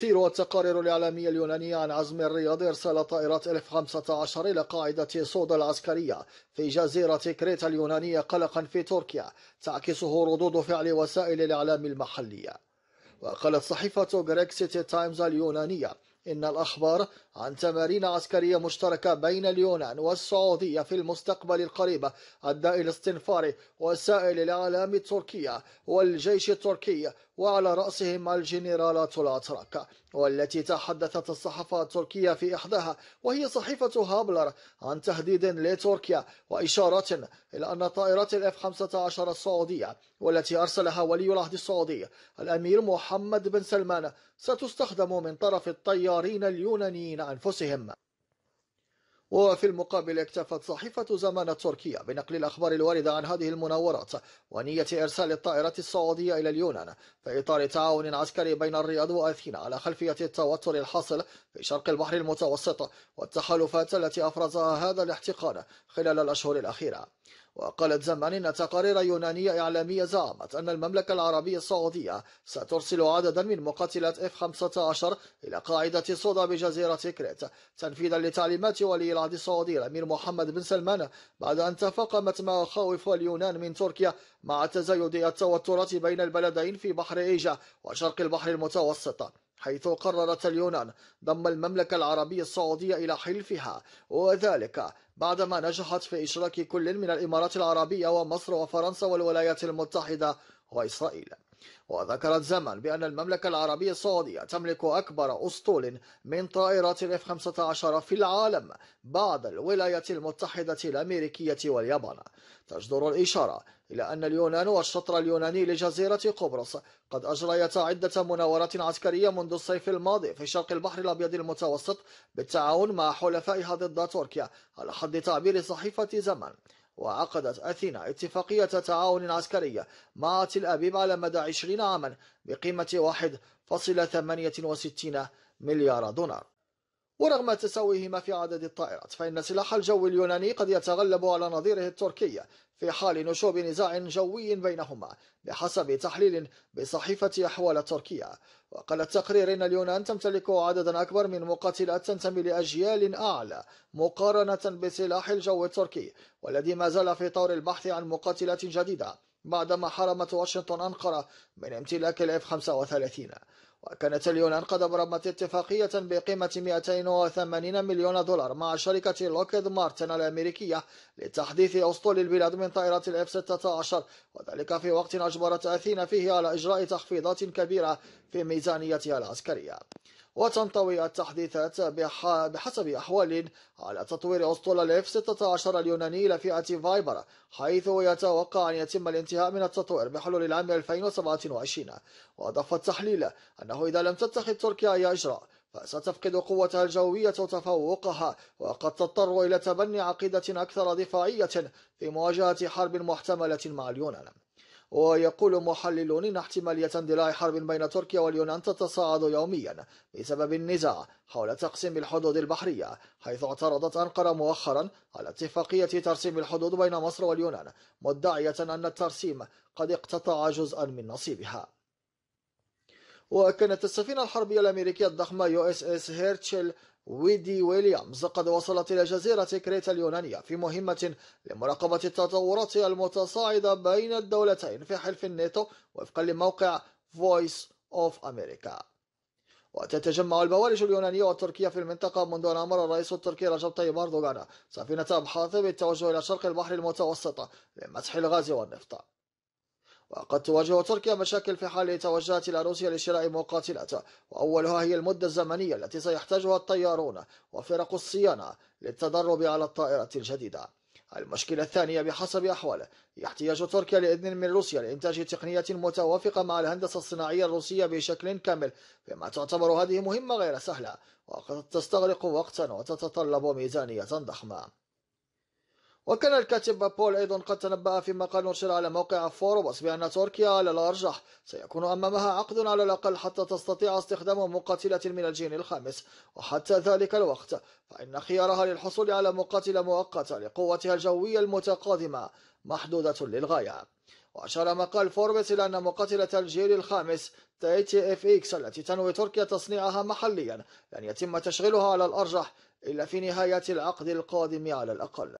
تيروت التقارير الإعلامية اليونانية عن عزم الرياض إرسال طائرات ألف 1015 إلى قاعدة صودا العسكرية في جزيرة كريتا اليونانية قلقا في تركيا تعكسه ردود فعل وسائل الإعلام المحلية وقالت صحيفة غريكسيتي تايمز اليونانية إن الأخبار عن تمارين عسكرية مشتركة بين اليونان والسعودية في المستقبل القريب أدى إلى استنفار وسائل الإعلام التركية والجيش التركي وعلى رأسهم الجنرالات الأتراك والتي تحدثت الصحافة التركية في إحداها وهي صحيفة هابلر عن تهديد لتركيا وإشارات إلى أن طائرات الاف 15 السعودية والتي أرسلها ولي العهد السعودي الأمير محمد بن سلمان ستستخدم من طرف الطيارين اليونانيين أنفسهم وفي المقابل اكتفت صحيفة زمان التركية بنقل الأخبار الواردة عن هذه المناورات ونية إرسال الطائرة السعودية إلى اليونان في إطار تعاون عسكري بين الرياض وأثينا على خلفية التوتر الحاصل في شرق البحر المتوسط والتحالفات التي أفرزها هذا الاحتقان خلال الأشهر الأخيرة وقالت زمان إن تقارير يونانية إعلامية زعمت أن المملكة العربية السعودية سترسل عددا من مقاتلات F-15 إلى قاعدة صودا بجزيرة كريت تنفيذا لتعليمات ولي العهد السعودي الأمير محمد بن سلمان بعد أن تفاقمت مخاوف اليونان من تركيا مع تزايد التوترات بين البلدين في بحر إيجا وشرق البحر المتوسط حيث قررت اليونان ضم المملكة العربية السعودية إلى حلفها وذلك بعدما نجحت في إشراك كل من الإمارات العربية ومصر وفرنسا والولايات المتحدة وإسرائيل وذكرت زمن بأن المملكة العربية السعودية تملك أكبر أسطول من طائرات الاف 15 في العالم بعد الولايات المتحدة الأمريكية واليابان تجدر الإشارة إلى أن اليونان والشطر اليوناني لجزيرة قبرص قد أجريتا عدة مناورات عسكرية منذ الصيف الماضي في شرق البحر الأبيض المتوسط بالتعاون مع حلفائها ضد تركيا على حد تعبير صحيفة زمن وعقدت أثينا اتفاقية تعاون عسكرية مع تل أبيب على مدى 20 عاما بقيمة 1.68 مليار دولار ورغم تساويهما في عدد الطائرات فإن سلاح الجو اليوناني قد يتغلب على نظيره التركي في حال نشوب نزاع جوي بينهما بحسب تحليل بصحيفة أحوال تركيا وقال التقرير إن اليونان تمتلك عددا أكبر من مقاتلات تنتمي لأجيال أعلى مقارنة بسلاح الجو التركي والذي ما زال في طور البحث عن مقاتلات جديدة بعدما حرمت واشنطن أنقرة من امتلاك الاف 35 وكانت اليونان قد أبرمت اتفاقية بقيمة 280 مليون دولار مع شركة لوكيد مارتن الأمريكية لتحديث أسطول البلاد من طائرة الإف 16 وذلك في وقت أجبرت أثينا فيه على إجراء تخفيضات كبيرة في ميزانيتها العسكرية وتنطوي التحديثات بحسب أحوال على تطوير أسطول الاف 16 اليوناني لفئة فايبر حيث يتوقع أن يتم الانتهاء من التطوير بحلول العام 2027 وأضاف التحليل أنه إذا لم تتخذ تركيا أي إجراء فستفقد قوتها الجوية وتفوقها وقد تضطر إلى تبني عقيدة أكثر دفاعية في مواجهة حرب محتملة مع اليونان ويقول محللون إن احتمالية اندلاع حرب بين تركيا واليونان تتصاعد يوميا بسبب النزاع حول تقسيم الحدود البحرية حيث اعترضت أنقرة مؤخرا على اتفاقية ترسيم الحدود بين مصر واليونان مدعية أن الترسيم قد اقتطع جزءا من نصيبها وكانت السفينة الحربية الأمريكية الضخمة يو اس اس هيرتشل ويدي ويليامز قد وصلت إلى جزيرة كريتا اليونانية في مهمة لمراقبة التطورات المتصاعدة بين الدولتين في حلف الناتو وفقا لموقع فويس أوف أمريكا وتتجمع البوارج اليونانية والتركية في المنطقة منذ أن أمر الرئيس التركي رجب طيب أردوغان سفينة أبحاث بالتوجه إلى شرق البحر المتوسط لمسح الغاز والنفط وقد تواجه تركيا مشاكل في حال توجهت إلى روسيا لشراء مقاتلات وأولها هي المدة الزمنية التي سيحتاجها الطيارون وفرق الصيانة للتدرب على الطائرة الجديدة المشكلة الثانية بحسب أحواله يحتاج تركيا لإذن من روسيا لإنتاج تقنية متوافقة مع الهندسة الصناعية الروسية بشكل كامل فيما تعتبر هذه مهمة غير سهلة وقد تستغرق وقتا وتتطلب ميزانية ضخمة وكان الكاتب بول أيضا قد تنبأ في مقال نشر على موقع فوربس بأن تركيا على الأرجح سيكون أمامها عقد على الأقل حتى تستطيع استخدام مقاتلة من الجين الخامس وحتى ذلك الوقت فإن خيارها للحصول على مقاتلة مؤقتة لقوتها الجوية المتقادمة محدودة للغاية وأشار مقال فوربس إلى أن مقاتلة الجيل الخامس تي تي اف اكس التي تنوي تركيا تصنيعها محليا لن يتم تشغيلها على الأرجح إلا في نهاية العقد القادم على الأقل